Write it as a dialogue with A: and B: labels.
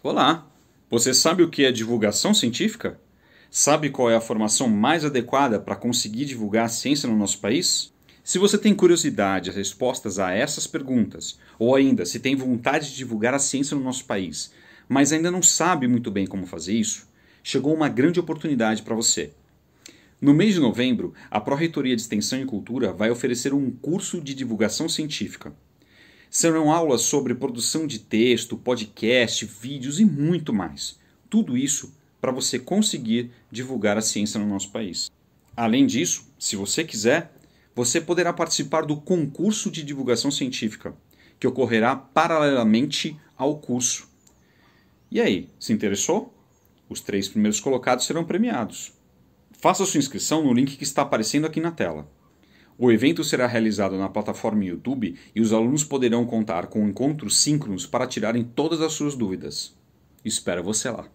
A: Olá! Você sabe o que é divulgação científica? Sabe qual é a formação mais adequada para conseguir divulgar a ciência no nosso país? Se você tem curiosidade as respostas a essas perguntas, ou ainda se tem vontade de divulgar a ciência no nosso país, mas ainda não sabe muito bem como fazer isso, chegou uma grande oportunidade para você. No mês de novembro, a Pró-Reitoria de Extensão e Cultura vai oferecer um curso de divulgação científica. Serão aulas sobre produção de texto, podcast, vídeos e muito mais. Tudo isso para você conseguir divulgar a ciência no nosso país. Além disso, se você quiser, você poderá participar do concurso de divulgação científica, que ocorrerá paralelamente ao curso. E aí, se interessou? Os três primeiros colocados serão premiados. Faça sua inscrição no link que está aparecendo aqui na tela. O evento será realizado na plataforma YouTube e os alunos poderão contar com encontros síncronos para tirarem todas as suas dúvidas. Espero você lá!